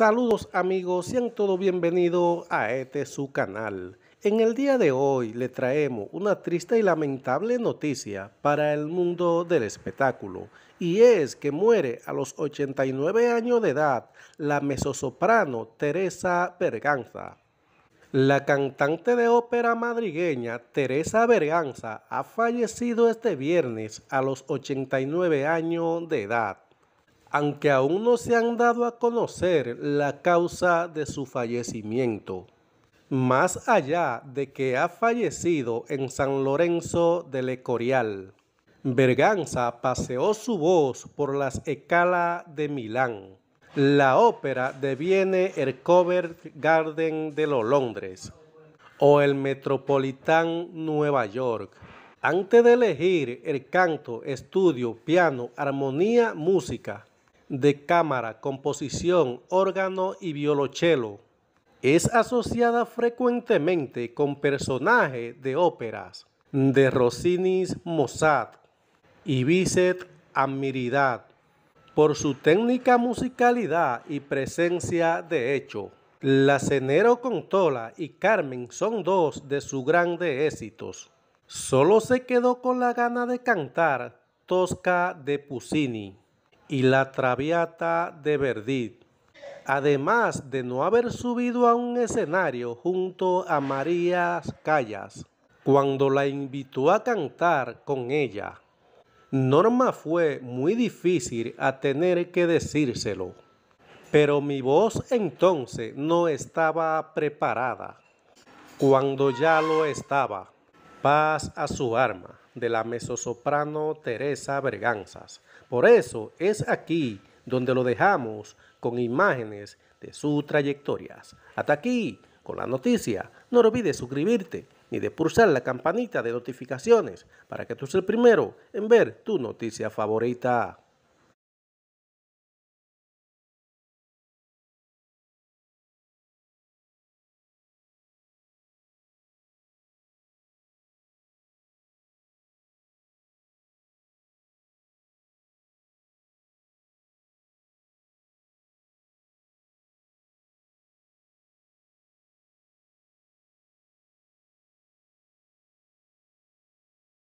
Saludos amigos, sean todos bienvenidos a este su canal. En el día de hoy le traemos una triste y lamentable noticia para el mundo del espectáculo y es que muere a los 89 años de edad la mezzosoprano Teresa Berganza. La cantante de ópera madrigueña Teresa Berganza ha fallecido este viernes a los 89 años de edad aunque aún no se han dado a conocer la causa de su fallecimiento, más allá de que ha fallecido en San Lorenzo de Lecorial, Berganza paseó su voz por las escalas de Milán. La ópera deviene el Cover Garden de los Londres o el Metropolitan Nueva York. Antes de elegir el canto, estudio, piano, armonía, música, de cámara, composición, órgano y violochelo. Es asociada frecuentemente con personajes de óperas de Rossinis Mozart y Bizet Amiridad por su técnica musicalidad y presencia de hecho. La Cenero Contola y Carmen son dos de sus grandes éxitos. Solo se quedó con la gana de cantar Tosca de Puccini y la Traviata de Verdi. Además de no haber subido a un escenario junto a María Callas, cuando la invitó a cantar con ella. Norma fue muy difícil a tener que decírselo, pero mi voz entonces no estaba preparada, cuando ya lo estaba. Paz a su arma, de la mezzosoprano Teresa Berganzas. Por eso es aquí donde lo dejamos con imágenes de sus trayectorias. Hasta aquí, con la noticia, no olvides suscribirte ni de pulsar la campanita de notificaciones para que tú seas el primero en ver tu noticia favorita.